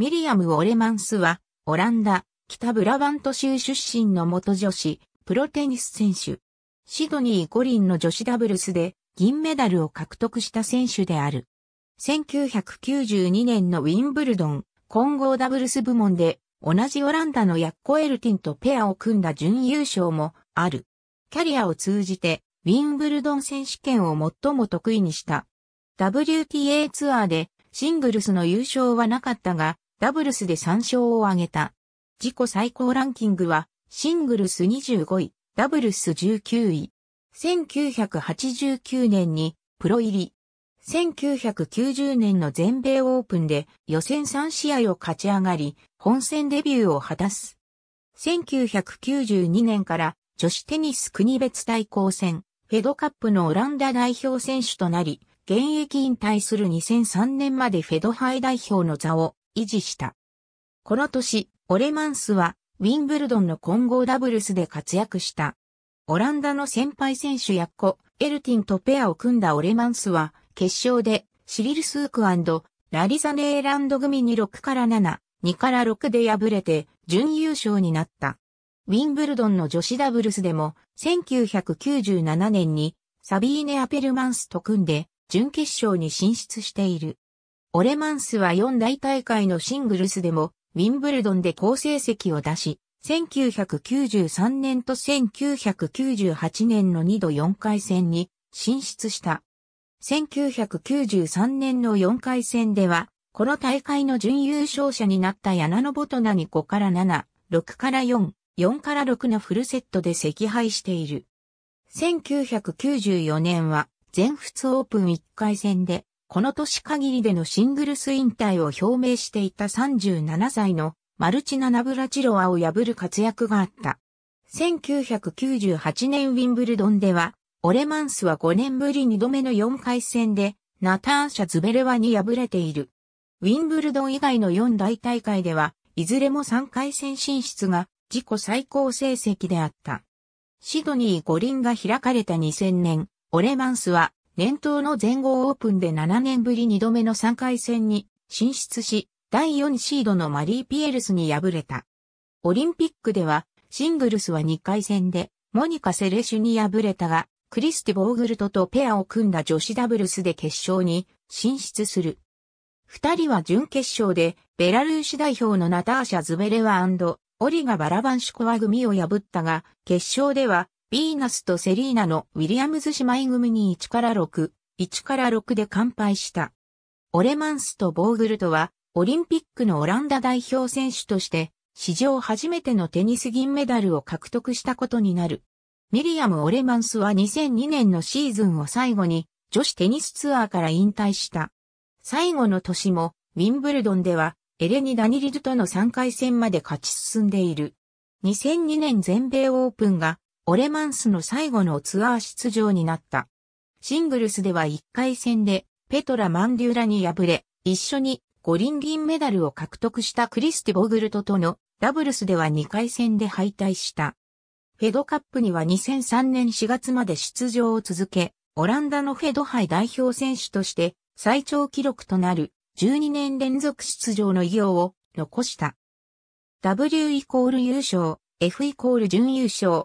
ミリアム・オレマンスは、オランダ、北ブラバント州出身の元女子、プロテニス選手。シドニー・五輪の女子ダブルスで銀メダルを獲得した選手である。1992年のウィンブルドン混合ダブルス部門で同じオランダのヤッコ・エルティンとペアを組んだ準優勝もある。キャリアを通じてウィンブルドン選手権を最も得意にした。WTA ツアーでシングルスの優勝はなかったが、ダブルスで3勝を挙げた。自己最高ランキングは、シングルス25位、ダブルス19位。1989年にプロ入り。1990年の全米オープンで予選3試合を勝ち上がり、本戦デビューを果たす。1992年から女子テニス国別対抗戦、フェドカップのオランダ代表選手となり、現役引退する2003年までフェドハイ代表の座を維持した。この年、オレマンスは、ウィンブルドンの混合ダブルスで活躍した。オランダの先輩選手やコ・エルティンとペアを組んだオレマンスは、決勝で、シリル・スークラリザネーランド組に6から7、2から6で敗れて、準優勝になった。ウィンブルドンの女子ダブルスでも、1997年に、サビーネ・アペルマンスと組んで、準決勝に進出している。オレマンスは四大大会のシングルスでも、ウィンブルドンで好成績を出し、1993年と1998年の2度4回戦に進出した。1993年の4回戦では、この大会の準優勝者になったヤナノボトナに5から7、6から4、4から6のフルセットで惜敗している。1994年は全仏オープン1回戦でこの年限りでのシングルス引退を表明していた37歳のマルチナ・ナブラチロワを破る活躍があった。1998年ウィンブルドンでは、オレマンスは5年ぶり2度目の4回戦で、ナターシャ・ズベレワに敗れている。ウィンブルドン以外の4大大会では、いずれも3回戦進出が自己最高成績であった。シドニー五輪が開かれた2000年、オレマンスは年頭の全豪オープンで7年ぶり2度目の3回戦に進出し、第4シードのマリー・ピエルスに敗れた。オリンピックでは、シングルスは2回戦で、モニカ・セレシュに敗れたが、クリスティ・ボーグルトとペアを組んだ女子ダブルスで決勝に進出する。二人は準決勝で、ベラルーシ代表のナターシャ・ズベレワオリガ・バラバンシュコワ組を破ったが、決勝では、ビーナスとセリーナのウィリアムズ姉妹組に1から6、1から6で完敗した。オレマンスとボーグルトは、オリンピックのオランダ代表選手として、史上初めてのテニス銀メダルを獲得したことになる。ミリアム・オレマンスは2002年のシーズンを最後に、女子テニスツアーから引退した。最後の年も、ウィンブルドンでは、エレニ・ダニリルとの3回戦まで勝ち進んでいる。2002年全米オープンがオレマンスの最後のツアー出場になった。シングルスでは1回戦で、ペトラ・マンデューラに敗れ、一緒に五輪銀メダルを獲得したクリスティ・ボグルトとのダブルスでは2回戦で敗退した。フェドカップには2003年4月まで出場を続け、オランダのフェド杯代表選手として最長記録となる12年連続出場の偉業を残した。W イコール優勝、F イコール準優勝、